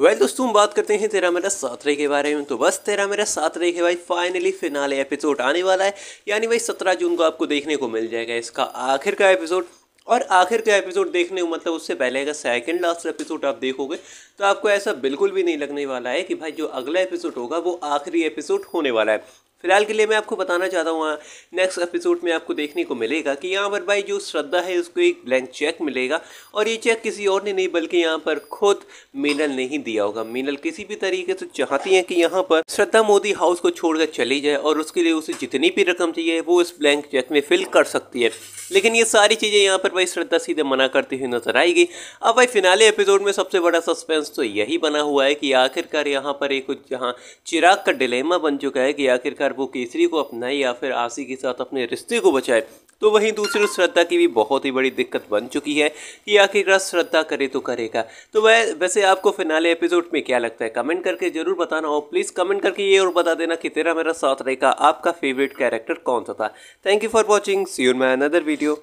well दोस्तों हम बात करते हैं तेरा मेरा सातरे के बारे में तो बस तेरा मेरा सातरे के भाई फाइनली फिनाले एपिसोड आने वाला है यानी भाई सत्रह जून को आपको देखने को मिल जाएगा इसका आखिर का एपिसोड और आखिर का एपिसोड देखने को मतलब उससे पहले का सेकंड लास्ट एपिसोड आप देखोगे तो आपको ऐसा बिल्कुल भी नहीं लगने वाला है कि भाई जो अगला एपिसोड होगा वो आखिरी एपिसोड होने वाला है फिलहाल के लिए मैं आपको बताना चाहता हूँ नेक्स्ट एपिसोड में आपको देखने को मिलेगा कि यहाँ पर भाई जो श्रद्धा है उसको एक ब्लैंक चेक मिलेगा और ये चेक किसी और ने नहीं बल्कि यहाँ पर खुद मीनल ने ही दिया होगा मीनल किसी भी तरीके से चाहती है कि यहाँ पर श्रद्धा मोदी हाउस को छोड़कर चली जाए और उसके लिए उसे जितनी भी रकम चाहिए वो इस ब्लैंक चेक में फिल कर सकती है लेकिन ये सारी चीज़ें यहाँ पर भाई श्रद्धा सीधे मना करती हुई नजर आएगी अब भाई फिनाले एपिसोड में सबसे बड़ा सस्पेंस तो यही बना हुआ है कि आखिरकार यहाँ पर एक कुछ हाँ, चिराग का डिलेमा बन चुका है कि आखिरकार अगर वो केसरी को अपनाए या फिर आसी के साथ अपने रिश्ते को बचाए तो वहीं दूसरी श्रद्धा की भी बहुत ही बड़ी दिक्कत बन चुकी है कि आखिरकार श्रद्धा करे तो करेगा तो वह वैसे आपको फिनाले एपिसोड में क्या लगता है कमेंट करके जरूर बताना और प्लीज़ कमेंट करके ये और बता देना कि तेरा मेरा साथ रहेगा आपका फेवरेट कैरेक्टर कौन सा था thank you for watching see you my another video